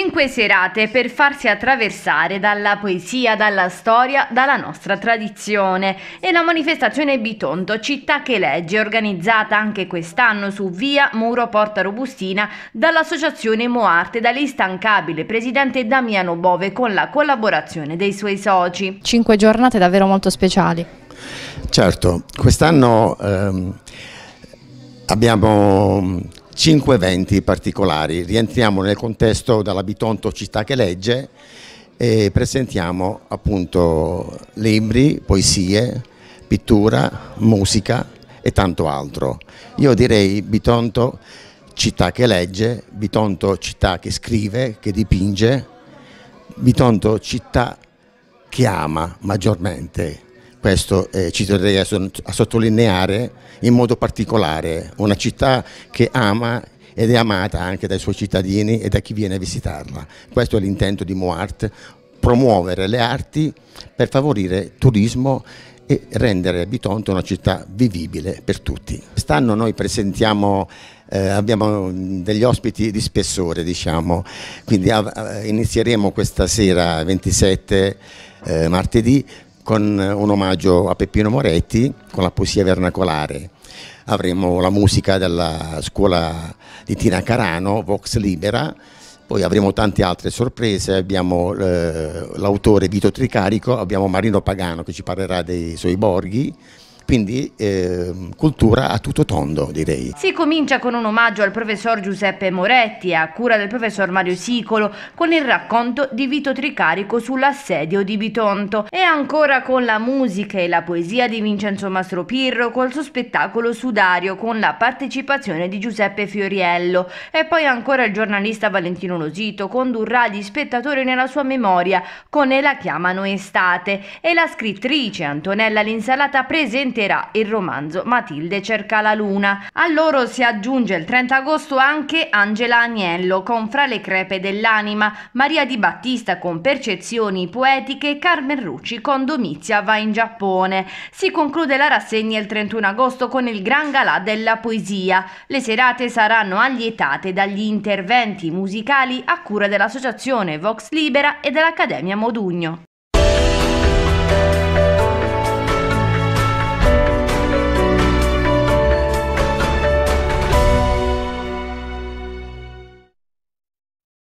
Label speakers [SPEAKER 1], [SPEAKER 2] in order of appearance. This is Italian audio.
[SPEAKER 1] Cinque serate per farsi attraversare dalla poesia, dalla storia, dalla nostra tradizione. E la manifestazione Bitonto Città che legge, organizzata anche quest'anno su via Muro Porta Robustina dall'associazione Moarte, dall'instancabile presidente Damiano Bove con la collaborazione dei suoi soci. Cinque giornate davvero molto speciali.
[SPEAKER 2] Certo, quest'anno ehm, abbiamo cinque eventi particolari. Rientriamo nel contesto della Bitonto Città che legge e presentiamo appunto libri, poesie, pittura, musica e tanto altro. Io direi Bitonto città che legge, Bitonto città che scrive, che dipinge, Bitonto città che ama maggiormente questo eh, ci terrei a, a sottolineare in modo particolare, una città che ama ed è amata anche dai suoi cittadini e da chi viene a visitarla. Questo è l'intento di Moart, promuovere le arti per favorire turismo e rendere Bitonto una città vivibile per tutti. Quest'anno noi presentiamo, eh, abbiamo degli ospiti di spessore, diciamo, quindi eh, inizieremo questa sera 27 eh, martedì con un omaggio a Peppino Moretti con la poesia vernacolare. Avremo la musica della scuola di Tina Carano, Vox Libera, poi avremo tante altre sorprese, abbiamo eh, l'autore Vito Tricarico, abbiamo Marino Pagano che ci parlerà dei suoi borghi, quindi eh, cultura a tutto tondo direi.
[SPEAKER 1] Si comincia con un omaggio al professor Giuseppe Moretti a cura del professor Mario Sicolo con il racconto di Vito Tricarico sull'assedio di Bitonto e ancora con la musica e la poesia di Vincenzo Mastropirro col suo spettacolo Sudario con la partecipazione di Giuseppe Fioriello e poi ancora il giornalista Valentino Losito condurrà gli spettatori nella sua memoria con E la chiamano estate e la scrittrice Antonella Linsalata presente presenterà il romanzo Matilde cerca la luna. A loro si aggiunge il 30 agosto anche Angela Agnello con Fra le crepe dell'anima, Maria Di Battista con Percezioni poetiche, Carmen Rucci con Domizia va in Giappone. Si conclude la rassegna il 31 agosto con il Gran Galà della poesia. Le serate saranno allietate dagli interventi musicali a cura dell'associazione Vox Libera e dell'Accademia Modugno.